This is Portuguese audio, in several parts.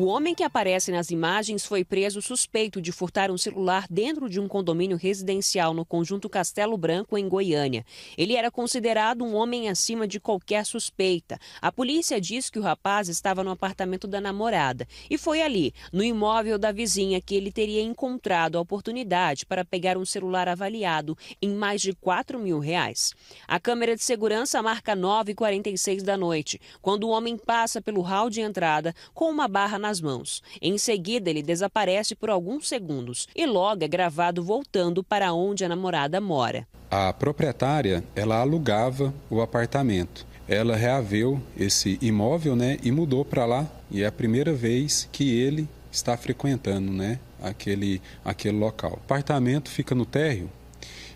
O homem que aparece nas imagens foi preso suspeito de furtar um celular dentro de um condomínio residencial no conjunto Castelo Branco, em Goiânia. Ele era considerado um homem acima de qualquer suspeita. A polícia diz que o rapaz estava no apartamento da namorada e foi ali, no imóvel da vizinha, que ele teria encontrado a oportunidade para pegar um celular avaliado em mais de 4 mil reais. A câmera de segurança marca 9h46 da noite, quando o homem passa pelo hall de entrada com uma barra na nas mãos. Em seguida, ele desaparece por alguns segundos e logo é gravado voltando para onde a namorada mora. A proprietária, ela alugava o apartamento. Ela reaveu esse imóvel, né, e mudou para lá. E é a primeira vez que ele está frequentando, né, aquele aquele local. O apartamento fica no térreo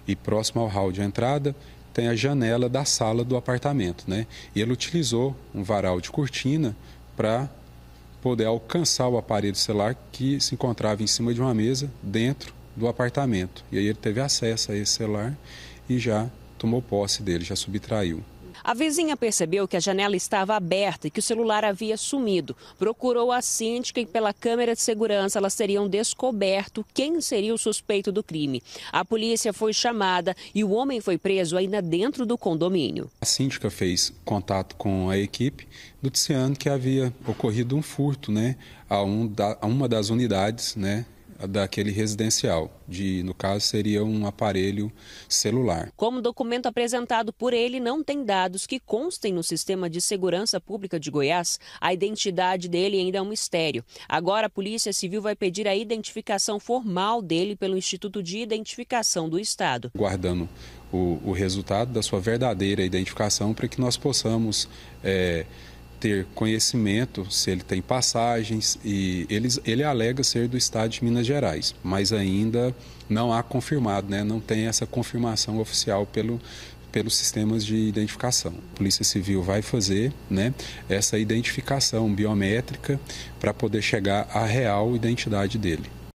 e próximo ao hall de entrada tem a janela da sala do apartamento, né? E ele utilizou um varal de cortina para poder alcançar o aparelho celular que se encontrava em cima de uma mesa dentro do apartamento. E aí ele teve acesso a esse celular e já tomou posse dele, já subtraiu. A vizinha percebeu que a janela estava aberta e que o celular havia sumido. Procurou a síndica e, pela câmera de segurança, elas teriam descoberto quem seria o suspeito do crime. A polícia foi chamada e o homem foi preso ainda dentro do condomínio. A síndica fez contato com a equipe, noticiando que havia ocorrido um furto né, a, um da, a uma das unidades né, daquele residencial, de no caso seria um aparelho celular. Como o documento apresentado por ele não tem dados que constem no sistema de segurança pública de Goiás, a identidade dele ainda é um mistério. Agora a Polícia Civil vai pedir a identificação formal dele pelo Instituto de Identificação do Estado. Guardando o, o resultado da sua verdadeira identificação para que nós possamos é, ter conhecimento se ele tem passagens e ele, ele alega ser do estado de Minas Gerais, mas ainda não há confirmado, né? não tem essa confirmação oficial pelo, pelos sistemas de identificação. A Polícia Civil vai fazer né, essa identificação biométrica para poder chegar à real identidade dele.